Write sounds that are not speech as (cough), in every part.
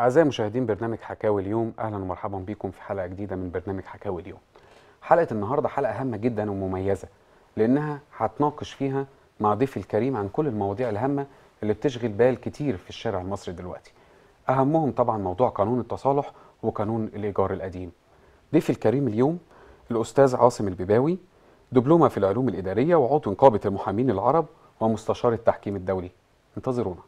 أعزائي مشاهدين برنامج حكاوي اليوم أهلا ومرحبا بكم في حلقة جديدة من برنامج حكاوي اليوم حلقة النهاردة حلقة هامة جدا ومميزة لأنها هتناقش فيها مع ضيفي الكريم عن كل المواضيع الهامة اللي بتشغل بال كتير في الشارع المصري دلوقتي أهمهم طبعا موضوع قانون التصالح وقانون الإيجار القديم ضيفي الكريم اليوم الأستاذ عاصم البيباوي دبلومة في العلوم الإدارية وعضو نقابة المحامين العرب ومستشار التحكيم الدولي انتظرونا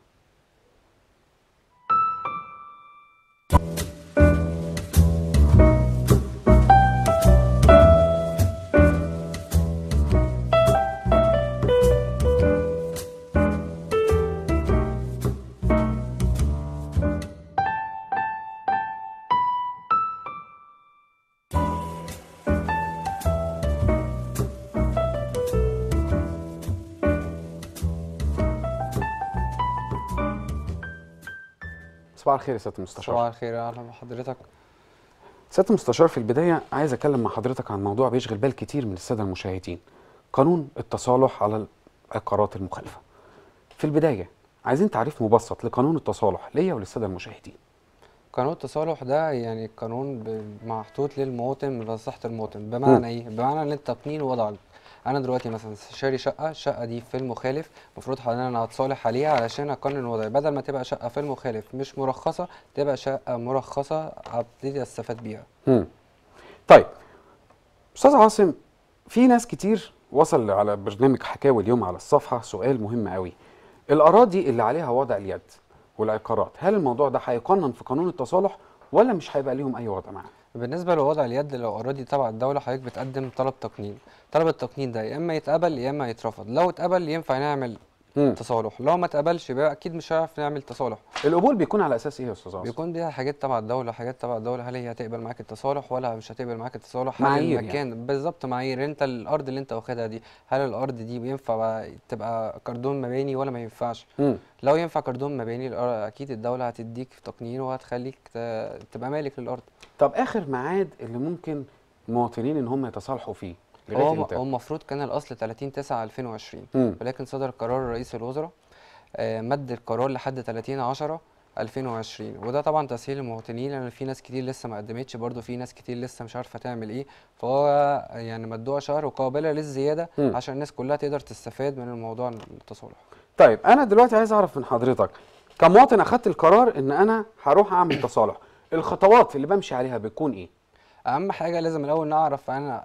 صباح الخير يا سياده المستشار صباح الخير اهلا بحضرتك سياده المستشار في البدايه عايز اتكلم مع حضرتك عن موضوع بيشغل بال كتير من الساده المشاهدين قانون التصالح على العقارات المخالفه في البدايه عايزين تعريف مبسط لقانون التصالح ليا وللساده المشاهدين قانون التصالح ده يعني قانون محطوط للمواطن لصحه المواطن بمعنى م. ايه بمعنى ان انت تقنين وضع انا دلوقتي مثلا شاري شقه الشقه دي في المخالف المفروض ان انا هتصالح عليها علشان اقنن الوضع بدل ما تبقى شقه في المخالف مش مرخصه تبقى شقه مرخصه ابتدي استفاد بيها امم طيب استاذ عاصم في ناس كتير وصل على برنامج حكاوي اليوم على الصفحه سؤال مهم قوي الاراضي اللي عليها وضع اليد والعقارات هل الموضوع ده هيقنن في قانون التصالح ولا مش هيبقى ليهم اي وضع معاه بالنسبه لوضع اليد لو اوريدي تبع الدوله حضرتك بتقدم طلب تقنين طلب التقنين ده يا اما يتقبل يا اما يترفض لو اتقبل ينفع نعمل مم. تصالح لو ما اتقبلش بقى اكيد مش هنعرف نعمل تصالح القبول بيكون على اساس ايه يا استاذ بيكون دي حاجات تبع الدوله حاجات تبع الدوله هل هي هتقبل معاك التصالح ولا مش هتقبل معاك التصالح هل المكان يعني. بالظبط معايير انت الارض اللي انت واخدها دي هل الارض دي ينفع تبقى كردون مباني ولا ما ينفعش مم. لو ينفع كردون مباني اكيد الدوله هتديك تقنين وهتخليك تبقى مالك للارض طب اخر ميعاد اللي ممكن المواطنين ان هم يتصالحوا فيه هو هو المفروض كان الاصل 30 9 2020 م. ولكن صدر قرار رئيس الوزراء آه، مد القرار لحد 30 10 2020 وده طبعا تسهيل للمواطنين لان في ناس كتير لسه ما قدمتش برضه في ناس كتير لسه مش عارفه تعمل ايه فهو يعني مدوها شهر وقابله للزياده م. عشان الناس كلها تقدر تستفاد من الموضوع التصالح. طيب انا دلوقتي عايز اعرف من حضرتك كمواطن اخذت القرار ان انا هروح اعمل تصالح الخطوات اللي بمشي عليها بتكون ايه؟ اهم حاجه لازم الاول نعرف انا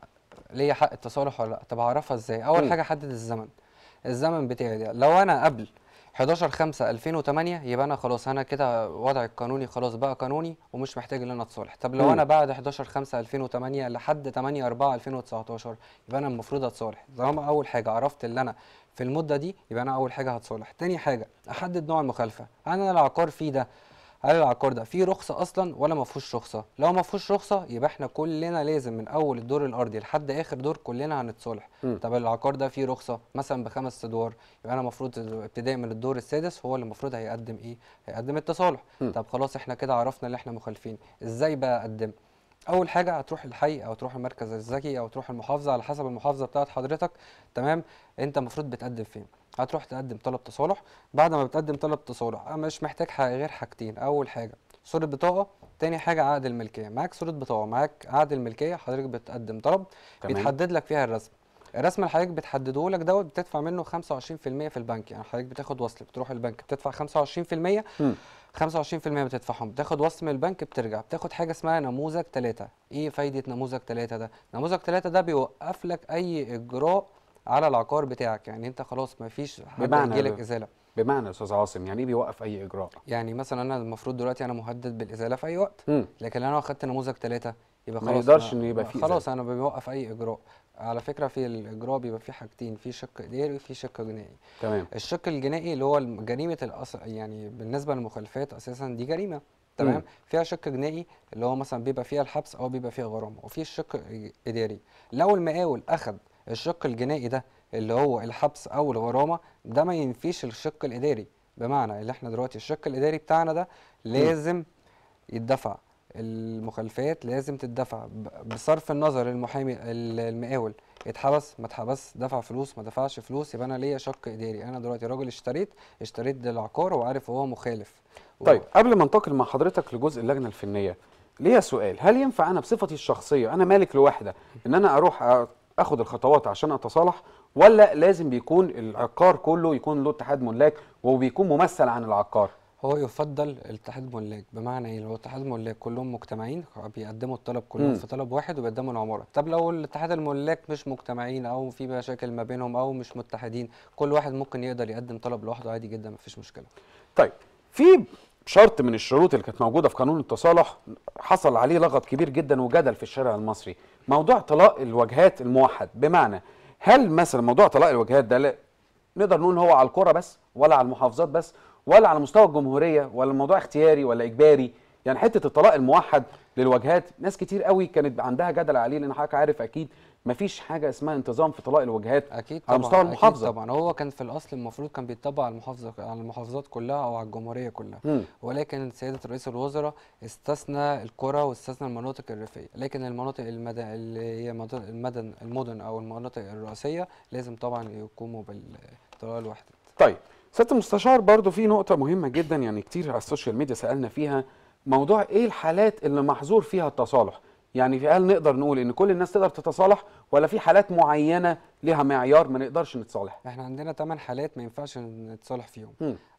ليا حق التصالح ولا لا طب اعرفها ازاي اول م. حاجه احدد الزمن الزمن بتاعي ده لو انا قبل 11 5 2008 يبقى انا خلاص انا كده وضعي القانوني خلاص بقى قانوني ومش محتاج ان انا اتصالح طب لو م. انا بعد 11 5 2008 لحد 8 4 2019 يبقى انا المفروض اتصالح طالما اول حاجه عرفت اللي انا في المده دي يبقى انا اول حاجه هتصالح تاني حاجه احدد نوع المخالفه انا العقار فيه ده هل العقار على ده فيه رخصه اصلا ولا ما فيهوش رخصه لو ما فيهوش رخصه يبقى احنا كلنا لازم من اول الدور الارضي لحد اخر دور كلنا هنتصالح طب العقار ده فيه رخصه مثلا بخمس ادوار يبقى انا المفروض ابتداء من الدور السادس هو اللي المفروض هيقدم ايه هيقدم التصالح م. طب خلاص احنا كده عرفنا اللي احنا مخالفين ازاي بقى اقدم اول حاجه هتروح الحي او تروح المركز الذكي او تروح المحافظه على حسب المحافظه بتاعت حضرتك تمام انت المفروض بتقدم فين هتروح تقدم طلب تصالح بعد ما بتقدم طلب تصالح انا أه، مش محتاج حاجة غير حاجتين اول حاجه صوره بطاقه تاني حاجه عقد الملكيه معاك صوره بطاقه معاك عقد الملكيه حضرتك بتقدم طلب تمام. بيتحدد لك فيها الرسم الرسم اللي حضرتك بتحدده لك دوت بتدفع منه 25% في البنك يعني حضرتك بتاخد وصل بتروح البنك بتدفع 25% م. 25% بتدفعهم بتاخد وصل من البنك بترجع بتاخد حاجه اسمها نموذج ثلاثه ايه فايده نموذج ثلاثه ده نموذج ثلاثه ده بيوقف لك اي اجراء على العقار بتاعك يعني انت خلاص ما فيش حد يجيلك ازاله بمعنى يا استاذ عاصم يعني ايه بيوقف اي اجراء يعني مثلا انا المفروض دلوقتي انا مهدد بالازاله في اي وقت م. لكن انا اخدت نموذج ثلاثه يبقى خلاص ما يقدرش ان يبقى في خلاص انا بيوقف اي اجراء على فكره في الاجراء بيبقى في حاجتين في شق اداري وفي شق جنائي تمام الشق الجنائي اللي هو جريمه الأص... يعني بالنسبه للمخالفات اساسا دي جريمه تمام فيها شق جنائي اللي هو مثلا بيبقى فيها الحبس او بيبقى فيها غرامه وفي الشق اداري لو المقاول اخذ الشق الجنائي ده اللي هو الحبس او الغرامه ده ما ينفيش الشق الاداري بمعنى اللي احنا دلوقتي الشق الاداري بتاعنا ده لازم يتدفع المخالفات لازم تدفع بصرف النظر المحامي المقاول اتحبس ما اتحبس دفع فلوس ما دفعش فلوس يبقى انا ليا شق اداري انا دلوقتي راجل اشتريت اشتريت العقار وعارف هو مخالف طيب قبل ما انتقل مع حضرتك لجزء اللجنه الفنيه ليا سؤال هل ينفع انا بصفتي الشخصيه انا مالك لوحده ان انا اروح اخد الخطوات عشان اتصالح ولا لازم بيكون العقار كله يكون له اتحاد ملاك وبيكون ممثل عن العقار هو يفضل الاتحاد ملاك بمعنى ايه لو اتحاد ملاك كلهم مجتمعين بيقدموا الطلب كلهم م. في طلب واحد وبيقدموا العماره طب لو الاتحاد الملاك مش مجتمعين او في مشاكل ما بينهم او مش متحدين كل واحد ممكن يقدر يقدم طلب لوحده عادي جدا مفيش مشكله طيب في شرط من الشروط اللي كانت موجوده في قانون التصالح حصل عليه لغط كبير جدا وجدل في الشارع المصري موضوع طلاق الوجهات الموحد بمعنى هل مثلا موضوع طلاق الوجهات ده نقدر نقول هو على الكره بس ولا على المحافظات بس ولا على مستوى الجمهوريه ولا الموضوع اختياري ولا اجباري يعني حته الطلاق الموحد للوجهات ناس كتير قوي كانت عندها جدل عليه لان حضرتك عارف اكيد مفيش حاجه اسمها انتظام في طلاق الوجهات اكيد طبعا على مستوى المحافظه أكيد طبعا هو كان في الاصل المفروض كان بيتطبق على المحافظه على المحافظات كلها او على الجمهوريه كلها م. ولكن سياده رئيس الوزراء استثنى القرى واستثنى المناطق الريفيه لكن المناطق المدن اللي هي المدن المدن او المناطق الرئاسيه لازم طبعا يقوموا بالطلاق الوحدة طيب سياده المستشار برضو في نقطه مهمه جدا يعني كتير على السوشيال ميديا سالنا فيها موضوع ايه الحالات اللي محظور فيها التصالح يعني في هل نقدر نقول ان كل الناس تقدر تتصالح ولا في حالات معينه لها معيار ما نقدرش نتصالح احنا عندنا 8 حالات ما ينفعش نتصالح فيهم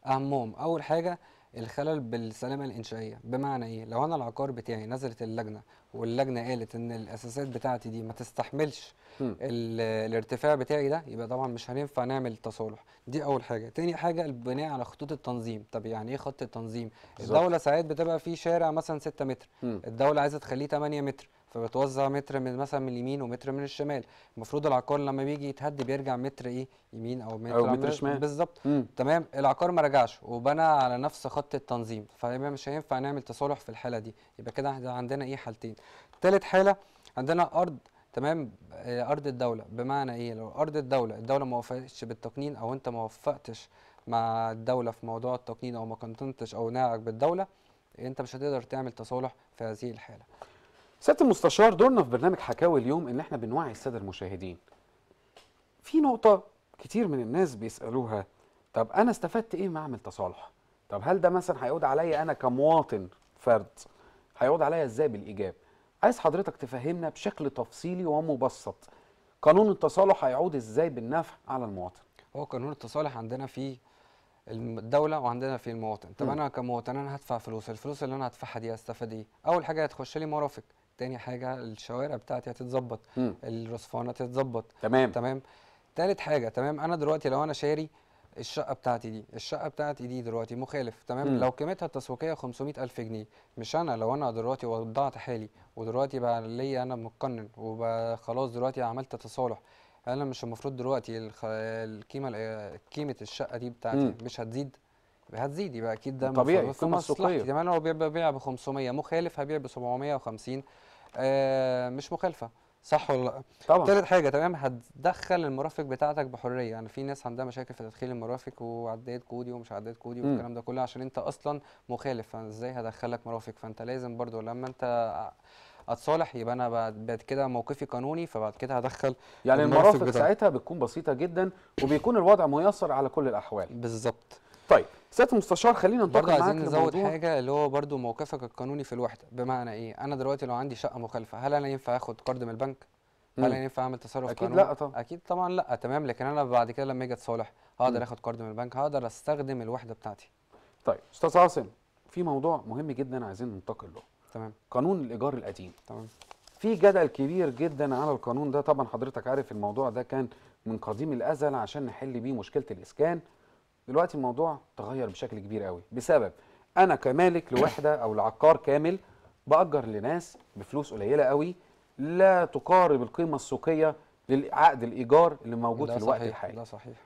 اهمهم اول حاجه الخلل بالسلامه الانشائيه بمعنى ايه لو انا العقار بتاعي نزلت اللجنه واللجنه قالت ان الاساسات بتاعتي دي ما تستحملش الارتفاع بتاعي ده يبقى طبعا مش هينفع نعمل تصالح دي اول حاجه تاني حاجه البناء على خطوط التنظيم طب يعني ايه خط التنظيم بالزبط. الدوله ساعات بتبقى في شارع مثلا 6 متر م. الدوله عايزه تخليه 8 متر فبتوزع متر من مثلا من اليمين ومتر من الشمال المفروض العقار لما بيجي يتهد بيرجع متر ايه يمين او متر, أو متر شمال بالظبط تمام العقار ما رجعش وبنى على نفس خط التنظيم فيبقى مش هينفع نعمل تصالح في الحاله دي يبقى كده عندنا ايه حالتين ثالث حاله عندنا ارض تمام آه، ارض الدوله بمعنى ايه لو ارض الدوله الدوله ما وفقتش بالتقنين او انت ما وفقتش مع الدوله في موضوع التقنين او ما قننتش او ناعك بالدوله انت مش هتقدر تعمل تصالح في هذه الحاله سياده المستشار دورنا في برنامج حكاوي اليوم ان احنا بنوعي الساده المشاهدين في نقطه كتير من الناس بيسالوها طب انا استفدت ايه ما اعمل تصالح طب هل ده مثلا هيعود عليا انا كمواطن فرد هيعود عليا ازاي بالايجاب عايز حضرتك تفهمنا بشكل تفصيلي ومبسط قانون التصالح هيعود ازاي بالنفع على المواطن هو قانون التصالح عندنا في الدوله وعندنا في المواطن طب م. انا كمواطن انا هدفع فلوس الفلوس اللي انا هدفعها دي استفاد ايه اول حاجه هتخش لي مرافق تاني حاجه الشوارع بتاعتي هتتظبط الرصفانه هتتظبط تمام تمام تالت حاجه تمام انا دلوقتي لو انا شاري الشقه بتاعتي دي الشقه بتاعتي دي دلوقتي مخالف تمام مم. لو قيمتها التسويقيه 500 ألف جنيه مش انا لو انا دلوقتي وضعت حالي ودلوقتي بقى ليا انا متقنن وخلاص دلوقتي عملت تصالح انا مش المفروض دلوقتي القيمه قيمه الشقه دي بتاعتي مم. مش هتزيد هتزيد يبقى اكيد ده طبيعي في مصلحتي كمان لو ببيع ب 500 مخالف هبيع ب 750 آه، مش مخالفه صح ولا طبعا تالت حاجه تمام هتدخل المرافق بتاعتك بحريه يعني في ناس عندها مشاكل في تدخيل المرافق وعديت كودي ومش عديت كودي والكلام ده كله عشان انت اصلا مخالف فازاي هدخلك مرافق فانت لازم برضو لما انت اتصالح يبقى انا بعد كده موقفي قانوني فبعد كده هدخل يعني المرافق, المرافق ساعتها بتكون بسيطه جدا وبيكون الوضع ميسر على كل الاحوال بالظبط طيب سياده المستشار خلينا ننتقل معاك عايزين نزود حاجه اللي هو برضو موقفك القانوني في الوحده بمعنى ايه انا دلوقتي لو عندي شقه مخالفه هل انا ينفع اخد قرض من البنك هل انا ينفع اعمل تصرف أكيد قانوني؟ لا طبعا اكيد طبعا لا تمام لكن انا بعد كده لما اجي اتصالح هقدر اخد قرض من البنك هقدر استخدم الوحده بتاعتي طيب استاذ عاصم في موضوع مهم جدا عايزين ننتقل له تمام قانون الايجار القديم تمام في جدل كبير جدا على القانون ده طبعا حضرتك عارف الموضوع ده كان من قديم الازل عشان نحل بيه مشكله الاسكان دلوقتي الموضوع تغير بشكل كبير قوي بسبب انا كمالك لوحده او لعقار كامل باجر لناس بفلوس قليله قوي لا تقارب القيمه السوقيه للعقد الايجار اللي موجود في الوقت صحيح. الحالي ده صحيح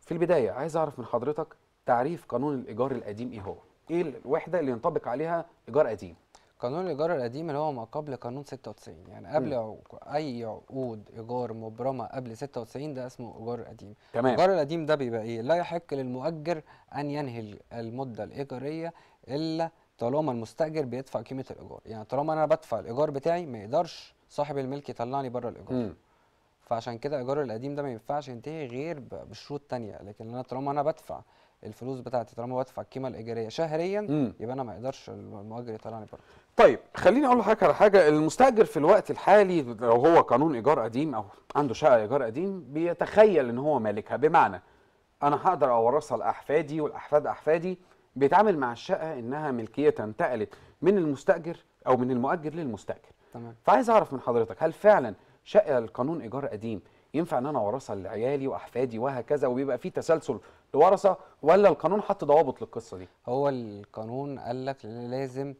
في البدايه عايز اعرف من حضرتك تعريف قانون الايجار القديم ايه هو ايه الوحده اللي ينطبق عليها ايجار قديم قانون الايجار القديم اللي هو ما قبل قانون 96 يعني قبل عقو... اي عقود ايجار مبرمه قبل 96 ده اسمه ايجار قديم تمام الايجار القديم ده بيبقى ايه لا يحق للمؤجر ان ينهي المده الايجاريه الا طالما المستاجر بيدفع قيمه الايجار يعني طالما انا بدفع الايجار بتاعي ما يقدرش صاحب الملك يطلعني بره الايجار فعشان كده ايجار القديم ده ما ينفعش ينتهي غير بشروط تانية لكن انا طالما انا بدفع الفلوس بتاعتي طالما بدفع القيمه الايجاريه شهريا مم. يبقى انا ما اقدرش المؤجر يطلعني بره طيب خليني اقول لحضرتك على حاجه المستاجر في الوقت الحالي لو هو قانون ايجار قديم او عنده شقه ايجار قديم بيتخيل ان هو مالكها بمعنى انا هقدر اورثها لاحفادي والاحفاد احفادي بيتعامل مع الشقه انها ملكيه انتقلت من المستاجر او من المؤجر للمستاجر تمام فعايز اعرف من حضرتك هل فعلا شقه القانون ايجار قديم ينفع ان انا اورثها لعيالي واحفادي وهكذا وبيبقى في تسلسل لورثه ولا القانون حط ضوابط للقصه دي هو القانون قال لك لازم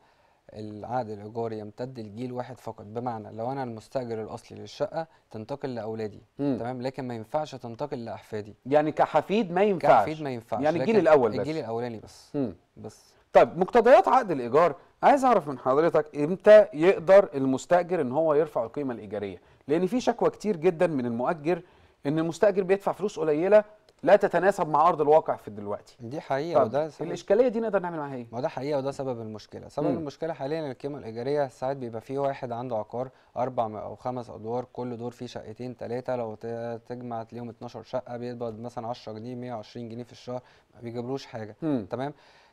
العقد الايجاري يمتد لجيل واحد فقط بمعنى لو انا المستاجر الاصلي للشقه تنتقل لاولادي مم. تمام لكن ما ينفعش تنتقل لاحفادي يعني كحفيد ما ينفعش كحفيد ما ينفعش يعني الجيل الاول بس الجيل الاولاني بس مم. بس طيب مقتضيات عقد الايجار عايز اعرف من حضرتك امتى يقدر المستاجر ان هو يرفع القيمه الايجاريه لان في شكوى كتير جدا من المؤجر ان المستاجر بيدفع فلوس قليله لا تتناسب مع ارض الواقع في دلوقتي دي حقيقه وده سبب الاشكاليه دي نقدر نعمل معاها ايه ما ده حقيقه وده سبب المشكله سبب مم. المشكله حاليا القيمه الايجاريه ساعات بيبقى فيه واحد عنده عقار اربع او خمس ادوار كل دور فيه شقتين ثلاثه لو تجمع تلاقيهم 12 شقه بيقبض مثلا 10 جنيه 120 جنيه في الشهر ما بيجبلوش حاجه مم. تمام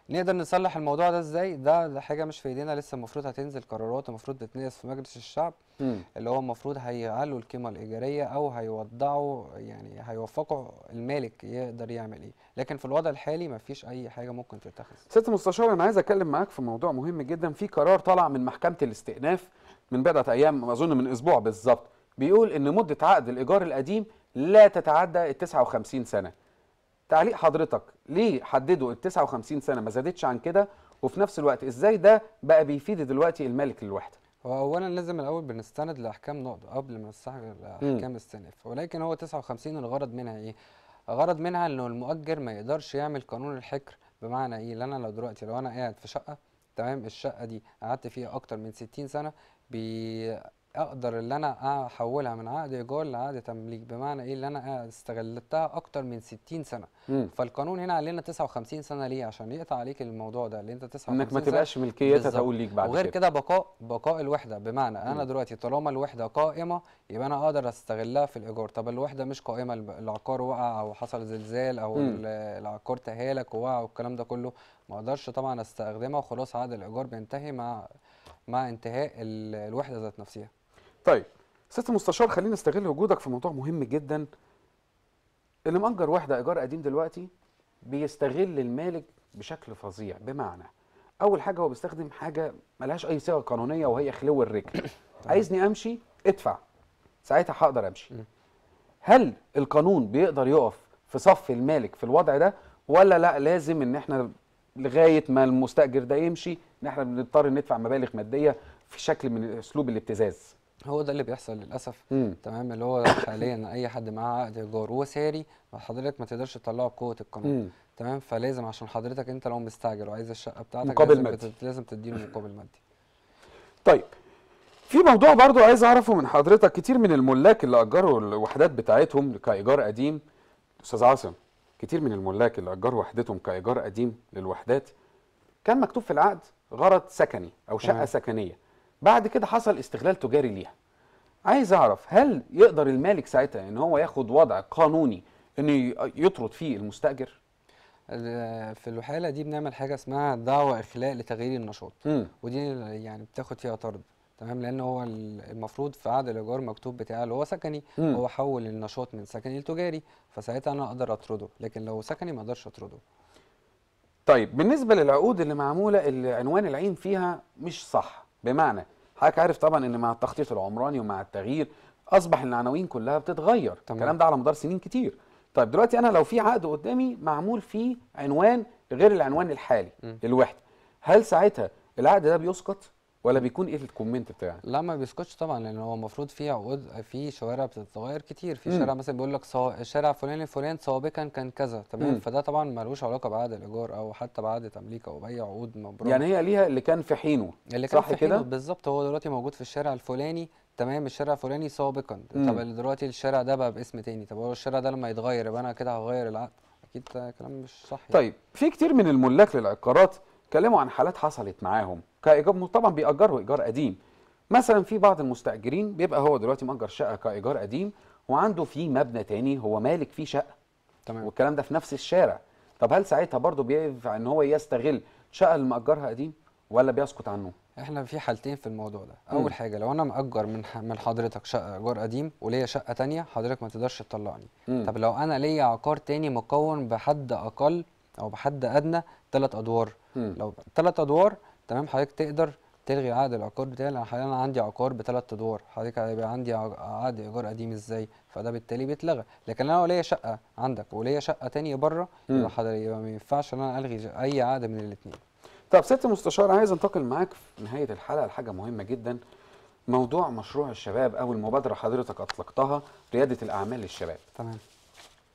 نقدر نصلح الموضوع ده ازاي ده, حاجه مش في ايدينا لسه المفروض هتنزل قرارات المفروض تتنقص في مجلس الشعب م. اللي هو المفروض هيعلوا القيمه الايجاريه او هيوضعوا يعني هيوفقوا المالك يقدر يعمل ايه لكن في الوضع الحالي ما فيش اي حاجه ممكن تتخذ سياده المستشار انا عايز اتكلم معاك في موضوع مهم جدا في قرار طلع من محكمه الاستئناف من بضعه ايام اظن من اسبوع بالظبط بيقول ان مده عقد الايجار القديم لا تتعدى ال 59 سنه تعليق حضرتك ليه حددوا ال 59 سنه ما زادتش عن كده وفي نفس الوقت ازاي ده بقى بيفيد دلوقتي المالك للوحده هو اولا لازم الاول بنستند لاحكام نقض قبل ما نستند احكام استئناف ولكن هو 59 الغرض منها ايه غرض منها انه المؤجر ما يقدرش يعمل قانون الحكر بمعنى ايه لان لو دلوقتي لو انا قاعد في شقه تمام الشقه دي قعدت فيها اكتر من 60 سنه بي اقدر اللي انا احولها من عقد ايجار لعقد تمليك بمعنى ايه اللي انا استغلتها اكتر من 60 سنه مم. فالقانون هنا قال لنا 59 سنه ليه عشان يقطع عليك الموضوع ده اللي انت 59 انك ما تبقاش ملكيتها تقول ليك بعد وغير كده بقاء بقاء الوحده بمعنى مم. انا دلوقتي طالما الوحده قائمه يبقى انا اقدر استغلها في الايجار طب الوحده مش قائمه العقار وقع او حصل زلزال او مم. العقار تهالك ووقع والكلام ده كله ما اقدرش طبعا استخدمها وخلاص عقد الايجار بينتهي مع مع انتهاء الوحده ذات نفسها طيب سياده المستشار خلينا نستغل وجودك في موضوع مهم جدا اللي مأجر واحده ايجار قديم دلوقتي بيستغل المالك بشكل فظيع بمعنى اول حاجه هو بيستخدم حاجه ملهاش اي صيغه قانونيه وهي خلو الرجل (coughs) عايزني امشي ادفع ساعتها هقدر امشي هل القانون بيقدر يقف في صف المالك في الوضع ده ولا لا لازم ان احنا لغايه ما المستاجر ده يمشي ان احنا بنضطر ندفع مبالغ ماديه في شكل من اسلوب الابتزاز هو ده اللي بيحصل للاسف مم. تمام اللي هو حاليا اي حد معاه عقد ايجار وساري حضرتك ما تقدرش تطلعه بقوه القانون تمام فلازم عشان حضرتك انت لو مستعجل وعايز الشقه بتاعتك مقابل لازم مادي لازم تديله مقابل مادي طيب في موضوع برضو عايز اعرفه من حضرتك كتير من الملاك اللي اجروا الوحدات بتاعتهم كايجار قديم استاذ عاصم كتير من الملاك اللي اجروا وحدتهم كايجار قديم للوحدات كان مكتوب في العقد غرض سكني او شقه مم. سكنيه بعد كده حصل استغلال تجاري ليها عايز اعرف هل يقدر المالك ساعتها ان هو ياخد وضع قانوني انه يطرد فيه المستاجر في الحاله دي بنعمل حاجه اسمها دعوه اخلاء لتغيير النشاط م. ودي يعني بتاخد فيها طرد تمام لان هو المفروض في عقد الايجار مكتوب بتاعه اللي هو سكني م. هو حول النشاط من سكني لتجاري فساعتها انا اقدر اطرده لكن لو سكني ما اقدرش اطرده طيب بالنسبه للعقود اللي معموله اللي عنوان العين فيها مش صح بمعنى حضرتك عارف طبعا ان مع التخطيط العمراني ومع التغيير اصبح العناوين كلها بتتغير تمام. الكلام ده على مدار سنين كتير طيب دلوقتي انا لو في عقد قدامي معمول فيه عنوان غير العنوان الحالي م. الوحده هل ساعتها العقد ده بيسقط ولا بيكون ايه الكومنت بتاعك؟ لا ما بيسكتش طبعا لان هو المفروض في عقود في شوارع بتتغير كتير في شارع مثلا بيقول لك صا... الشارع فلان الفلاني سابقا كان كذا تمام فده طبعا ملوش علاقه بعقد الايجار او حتى بعقد تمليك او باي عقود مبرومه يعني هي ليها اللي كان في حينه اللي كان صح كده؟ بالظبط هو دلوقتي موجود في الشارع الفلاني تمام الشارع الفلاني سابقا طب دلوقتي الشارع ده بقى باسم تاني طب هو الشارع ده لما يتغير يبقى انا كده هغير العقد اكيد كلام مش صح يعني. طيب في كتير من الملاك للعقارات اتكلموا عن حالات حصلت معاهم كايجار طبعا بيأجروا ايجار قديم مثلا في بعض المستاجرين بيبقى هو دلوقتي مأجر شقه كايجار قديم وعنده في مبنى تاني هو مالك فيه شقه تمام والكلام ده في نفس الشارع طب هل ساعتها برضه بينفع ان هو يستغل شقه اللي مأجرها قديم ولا بيسكت عنه احنا في حالتين في الموضوع ده اول م. حاجه لو انا مأجر من من حضرتك شقه ايجار قديم وليا شقه تانية حضرتك ما تقدرش تطلعني م. طب لو انا ليا عقار تاني مكون بحد اقل او بحد ادنى ثلاث ادوار م. لو ثلاث ادوار تمام حضرتك تقدر تلغي عقد العقار بتاعي انا حاليا عندي عقار بثلاث ادوار حضرتك هيبقى عندي عقد ايجار قديم ازاي فده بالتالي بيتلغى لكن انا ليا شقه عندك وليا شقه تانية بره يبقى حضرتك ما ينفعش ان انا الغي اي عقد من الاثنين طب ست المستشار عايز انتقل معاك في نهايه الحلقه لحاجه مهمه جدا موضوع مشروع الشباب او المبادره حضرتك اطلقتها رياده الاعمال للشباب تمام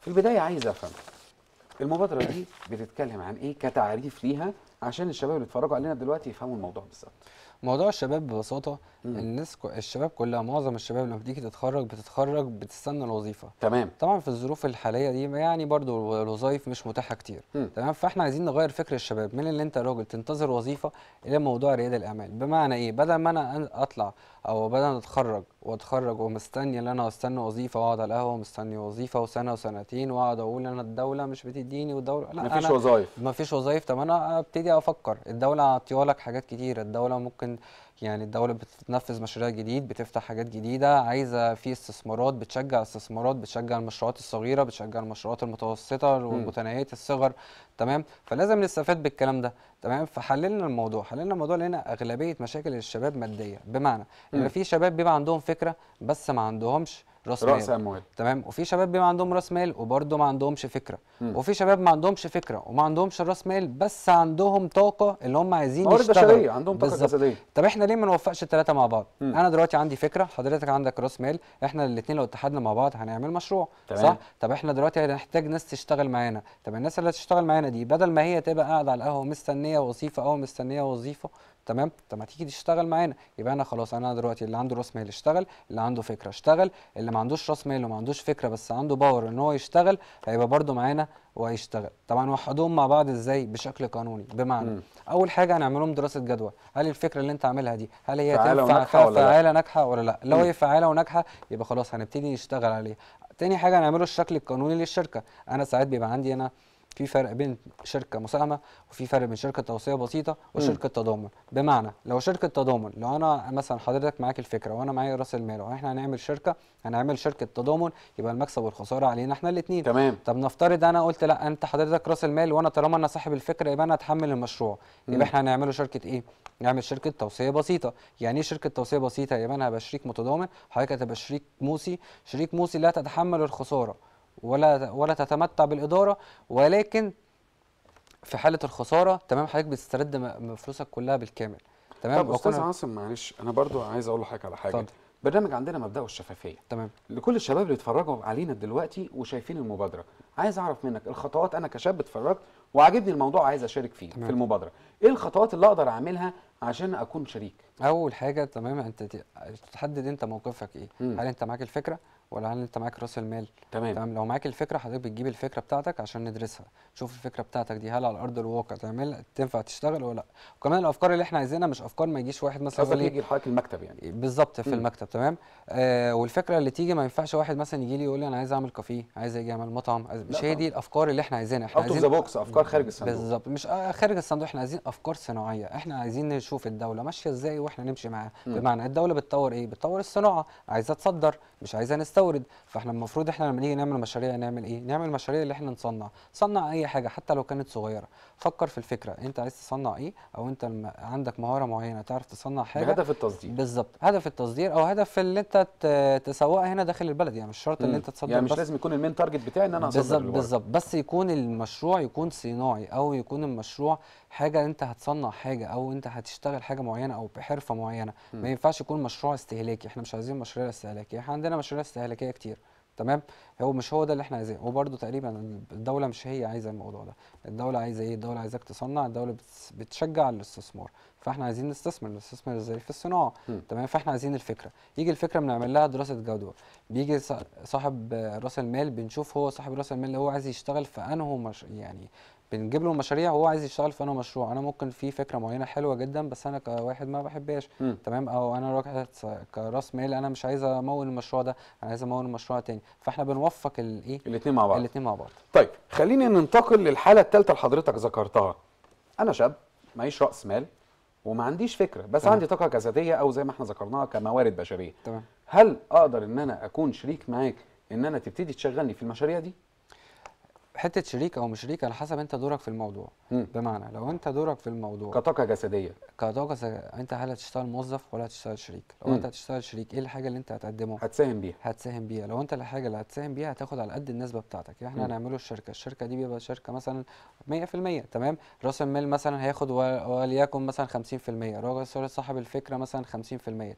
في البدايه عايز افهم المبادره دي بتتكلم عن ايه كتعريف ليها عشان الشباب اللي اتفرجوا علينا دلوقتي يفهموا الموضوع بالظبط موضوع الشباب ببساطه مم. الناس الشباب كلها معظم الشباب لما بتيجي تتخرج بتتخرج بتستنى الوظيفه تمام طبعا في الظروف الحاليه دي يعني برضو الوظائف مش متاحه كتير مم. تمام فاحنا عايزين نغير فكر الشباب من اللي انت راجل تنتظر وظيفه الى موضوع رياده الاعمال بمعنى ايه بدل ما انا اطلع او بدل ما اتخرج واتخرج ومستني ان انا استنى وظيفه واقعد على القهوه ومستني وظيفه وسنه وسنتين واقعد اقول انا الدوله مش بتديني والدوله لا مفيش وظايف مفيش وظايف طب انا ابتدي افكر الدوله عطيالك حاجات كتير الدوله ممكن يعني الدوله بتنفذ مشاريع جديد بتفتح حاجات جديده عايزه في استثمارات بتشجع استثمارات بتشجع المشروعات الصغيره بتشجع المشروعات المتوسطه والمتناهيه الصغر تمام فلازم نستفاد بالكلام ده تمام فحللنا الموضوع حللنا الموضوع لقينا اغلبيه مشاكل الشباب ماديه بمعنى ان في شباب بيبقى عندهم فكره بس ما عندهمش راس مال اموال تمام وفي شباب بيبقى عندهم راس مال وبرده ما عندهمش فكره م. وفي شباب ما عندهمش فكره وما عندهمش راس مال بس عندهم طاقه اللي هم عايزين يشتغلوا عندهم طاقه جسديه طب احنا ليه ما نوفقش الثلاثه مع بعض م. انا دلوقتي عندي فكره حضرتك عندك راس مال احنا الاثنين لو اتحدنا مع بعض هنعمل مشروع تمام. صح طب احنا دلوقتي هنحتاج ناس تشتغل معانا طب الناس اللي هتشتغل معانا دي بدل ما هي تبقى قاعده على القهوه مستنيه وظيفه او مستنيه وظيفه تمام طب ما تيجي تشتغل معانا يبقى انا خلاص انا دلوقتي اللي عنده راس مال اشتغل اللي عنده فكره اشتغل اللي ما عندوش راس مال وما عندوش فكره بس عنده باور ان هو يشتغل هيبقى برده معانا وهيشتغل طبعا وحدهم مع بعض ازاي بشكل قانوني بمعنى م. اول حاجه هنعملهم دراسه جدوى هل الفكره اللي انت عاملها دي هل هي تنفع فعاله ناجحه ولا لا لو هي فعاله وناجحه يبقى خلاص هنبتدي نشتغل عليها تاني حاجه هنعمله الشكل القانوني للشركه انا ساعات بيبقى عندي انا في فرق بين شركه مساهمه وفي فرق بين شركه توصيه بسيطه وشركه تضامن بمعنى لو شركه تضامن لو انا مثلا حضرتك معاك الفكره وانا معايا راس المال واحنا هنعمل شركه هنعمل شركه تضامن يبقى المكسب والخساره علينا احنا الاثنين تمام طب نفترض انا قلت لا انت حضرتك راس المال وانا طالما انا صاحب الفكره يبقى انا اتحمل المشروع يبقى احنا هنعمله شركه ايه نعمل شركه توصيه بسيطه يعني ايه شركه توصيه بسيطه يبقى انا هبقى شريك متضامن حضرتك هتبقى شريك موصي شريك موصي لا تتحمل الخساره ولا ولا تتمتع بالاداره ولكن في حاله الخساره تمام حضرتك بتسترد فلوسك كلها بالكامل تمام طب استاذ عاصم معلش انا برضو عايز اقول لحضرتك على حاجه برنامج عندنا مبداه الشفافيه تمام لكل الشباب اللي اتفرجوا علينا دلوقتي وشايفين المبادره عايز اعرف منك الخطوات انا كشاب اتفرجت وعاجبني الموضوع عايز اشارك فيه تمام. في المبادره ايه الخطوات اللي اقدر اعملها عشان اكون شريك اول حاجه تمام انت تحدد انت موقفك ايه مم. هل انت معاك الفكره ولا هل انت معاك راس المال تمام تمام لو معاك الفكره حضرتك بتجيب الفكره بتاعتك عشان ندرسها نشوف الفكره بتاعتك دي هل على ارض الواقع تعمل تنفع تشتغل ولا لا وكمان الافكار اللي احنا عايزينها مش افكار ما يجيش واحد مثلا قصدك يجي لحضرتك المكتب يعني بالظبط في م. المكتب تمام آه والفكره اللي تيجي ما ينفعش واحد مثلا يجي لي يقول لي انا عايز اعمل كافيه عايز اجي اعمل مطعم عايز مش هي دي الافكار اللي احنا عايزينها احنا عايزين ذا بوكس افكار خارج الصندوق بالظبط مش آه، خارج الصندوق احنا عايزين افكار صناعيه احنا عايزين نشوف الدوله ماشيه ازاي واحنا نمشي معاها بمعنى الدوله بتطور ايه بتطور الصناعه عايزه تصدر مش عايزه نستورد بنستورد فاحنا المفروض احنا لما نيجي نعمل مشاريع نعمل ايه نعمل مشاريع اللي احنا نصنع صنع اي حاجه حتى لو كانت صغيره فكر في الفكره انت عايز تصنع ايه او انت عندك مهاره معينه تعرف تصنع حاجه بهدف التصدير بالظبط هدف التصدير او هدف اللي انت تسوقها هنا داخل البلد يعني مش شرط ان انت تصدر يعني مش بس. لازم يكون المين تارجت بتاعي ان انا اصدر بالظبط بالظبط بس يكون المشروع يكون صناعي او يكون المشروع حاجه انت هتصنع حاجه او انت هتشتغل حاجه معينه او بحرفه معينه م. ما ينفعش يكون مشروع استهلاكي احنا مش عايزين مشاريع استهلاكيه احنا عندنا مشاريع استهلاكيه كتير تمام هو مش هو ده اللي احنا عايزينه وبرده تقريبا الدوله مش هي عايزه الموضوع ده الدوله عايزه ايه الدوله عايزاك تصنع الدوله بتشجع الاستثمار فاحنا عايزين نستثمر نستثمر ازاي في الصناعه تمام فاحنا عايزين الفكره يجي الفكره بنعمل لها دراسه جدوى بيجي صاحب راس المال بنشوف هو صاحب راس المال اللي هو عايز يشتغل في انه مش يعني بنجيب له مشاريع وهو عايز يشتغل في انا مشروع انا ممكن في فكره معينه حلوه جدا بس انا كواحد ما بحبهاش تمام او انا كراس مال انا مش عايز امول المشروع ده انا عايز امول مشروع تاني فاحنا بنوفق الايه الاثنين مع بعض الاثنين مع بعض طيب خليني ننتقل للحاله الثالثه اللي حضرتك ذكرتها انا شاب معيش راس مال وما عنديش فكره بس تمام. عندي طاقه جسديه او زي ما احنا ذكرناها كموارد بشريه تمام هل اقدر ان انا اكون شريك معاك ان انا تبتدي تشغلني في المشاريع دي حته شريك او مش شريك على حسب انت دورك في الموضوع مم. بمعنى لو انت دورك في الموضوع كطاقه جسديه كطاقه س... انت هل هتشتغل موظف ولا هتشتغل شريك لو مم. انت هتشتغل شريك ايه الحاجه اللي انت هتقدمها هتساهم بيها هتساهم بيها لو انت الحاجه اللي هتساهم بيها هتاخد على قد النسبه بتاعتك يعني احنا احنا هنعمله الشركه الشركه دي بيبقى شركه مثلا 100% تمام راس المال مثلا هياخد وليكن مثلا 50% راجل صاحب الفكره مثلا 50%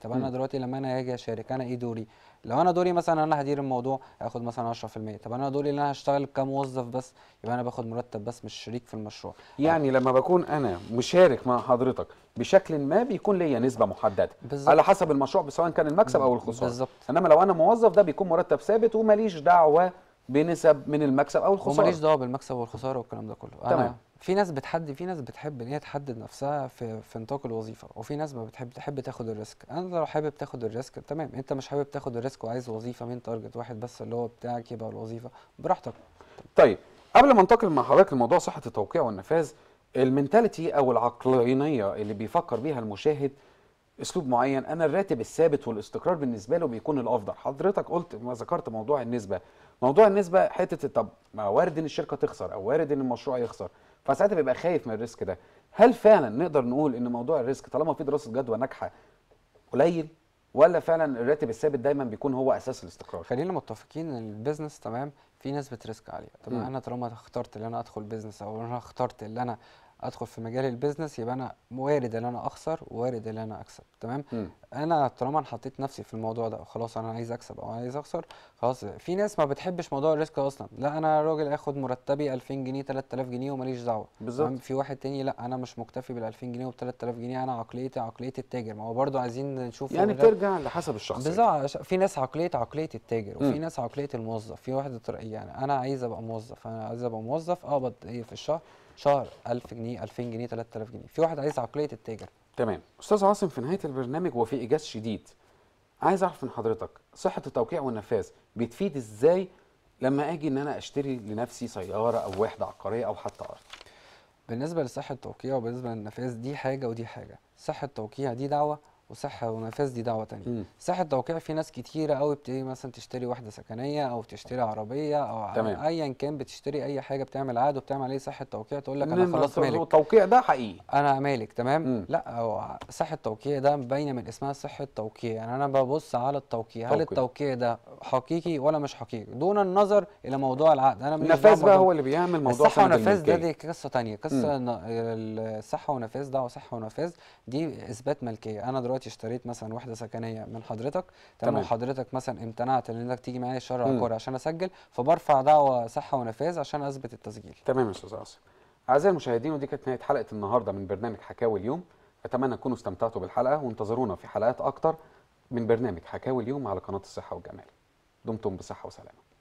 طب انا دلوقتي لما انا هاجي اشارك انا ايه دوري لو انا دوري مثلا انا هدير الموضوع هاخد مثلا 10% طب انا دوري ان انا هشتغل كموظف موظف بس يبقى انا باخد مرتب بس مش شريك في المشروع يعني لما بكون انا مشارك مع حضرتك بشكل ما بيكون ليا نسبه محدده بالزبط. على حسب المشروع سواء كان المكسب او الخساره بالظبط انما لو انا موظف ده بيكون مرتب ثابت وماليش دعوه بنسب من المكسب او الخساره وماليش دعوه بالمكسب والخساره والكلام ده كله تمام. انا في ناس بتحدد في ناس بتحب ان هي تحدد نفسها في في نطاق الوظيفه وفي ناس ما بتحب تحب تاخد الريسك انا لو حابب تاخد الريسك تمام انت مش حابب تاخد الريسك وعايز وظيفه من تارجت واحد بس اللي هو بتاعك يبقى الوظيفه براحتك طيب قبل ما انتقل مع حضرتك لموضوع صحه التوقيع والنفاذ المنتاليتي او العقلانيه اللي بيفكر بيها المشاهد اسلوب معين انا الراتب الثابت والاستقرار بالنسبه له بيكون الافضل حضرتك قلت ما ذكرت موضوع النسبه موضوع النسبه حته طب ما وارد ان الشركه تخسر او وارد ان المشروع يخسر فساعتها بيبقى خايف من الريسك ده هل فعلا نقدر نقول ان موضوع الريسك طالما في دراسه جدوى ناجحه قليل ولا فعلا الراتب الثابت دايما بيكون هو اساس الاستقرار خلينا متفقين ان البيزنس تمام في نسبه ريسك عاليه طب انا طالما اخترت ان انا ادخل بيزنس او انا اخترت ان انا ادخل في مجال البيزنس يبقى انا وارد ان انا اخسر وارد ان انا اكسب تمام م. انا طالما انا حطيت نفسي في الموضوع ده خلاص انا عايز اكسب او عايز اخسر خلاص في ناس ما بتحبش موضوع الريسك اصلا لا انا راجل اخد مرتبي 2000 جنيه 3000 جنيه وماليش دعوه بالظبط في واحد تاني لا انا مش مكتفي بال 2000 جنيه وب 3000 جنيه انا عقليتي عقليه التاجر ما هو برضه عايزين نشوف يعني بترجع لحسب الشخص بالظبط في ناس عقليه عقليه التاجر وفي م. ناس عقليه الموظف في واحد يعني انا عايز ابقى موظف انا عايز ابقى موظف اقبض ايه في الشهر شهر 1000 جنيه 2000 جنيه 3000 جنيه في واحد عايز عقليه التاجر تمام استاذ عاصم في نهايه البرنامج وفي ايجاز شديد عايز اعرف من حضرتك صحه التوقيع والنفاذ بتفيد ازاي لما اجي ان انا اشتري لنفسي سياره او وحده عقاريه او حتى ارض بالنسبه لصحه التوقيع وبالنسبه للنفاذ دي حاجه ودي حاجه صحه التوقيع دي دعوه وصحه ونفاذ دي دعوه ثانيه صحه توقيع في ناس كتيره قوي بتيجي مثلا تشتري واحده سكنيه او تشتري عربيه او تمام. ايا كان بتشتري اي حاجه بتعمل عقد وبتعمل عليه صحه توقيع تقول لك انا خلاص مالك التوقيع ده حقيقي انا مالك تمام مم. لا هو صحه توقيع ده باينه من اسمها صحه توقيع يعني انا ببص على التوقيع هل التوقيع ده حقيقي ولا مش حقيقي دون النظر الى موضوع العقد انا النفاذ بقى هو اللي بيعمل موضوع الصحه ونفاذ ده دي قصه ثانيه قصه الصحه ونفاذ دعوه صحه ونفاذ دي اثبات ملكيه انا دلوقتي دلوقتي اشتريت مثلا وحده سكنيه من حضرتك تمام وحضرتك مثلا امتنعت ان انك تيجي معايا الشارع الكوري عشان اسجل فبرفع دعوه صحه ونفاذ عشان اثبت التسجيل تمام يا استاذ عاصم اعزائي المشاهدين ودي كانت نهايه حلقه النهارده من برنامج حكاوي اليوم اتمنى تكونوا استمتعتوا بالحلقه وانتظرونا في حلقات اكتر من برنامج حكاوي اليوم على قناه الصحه والجمال دمتم بصحه وسلامه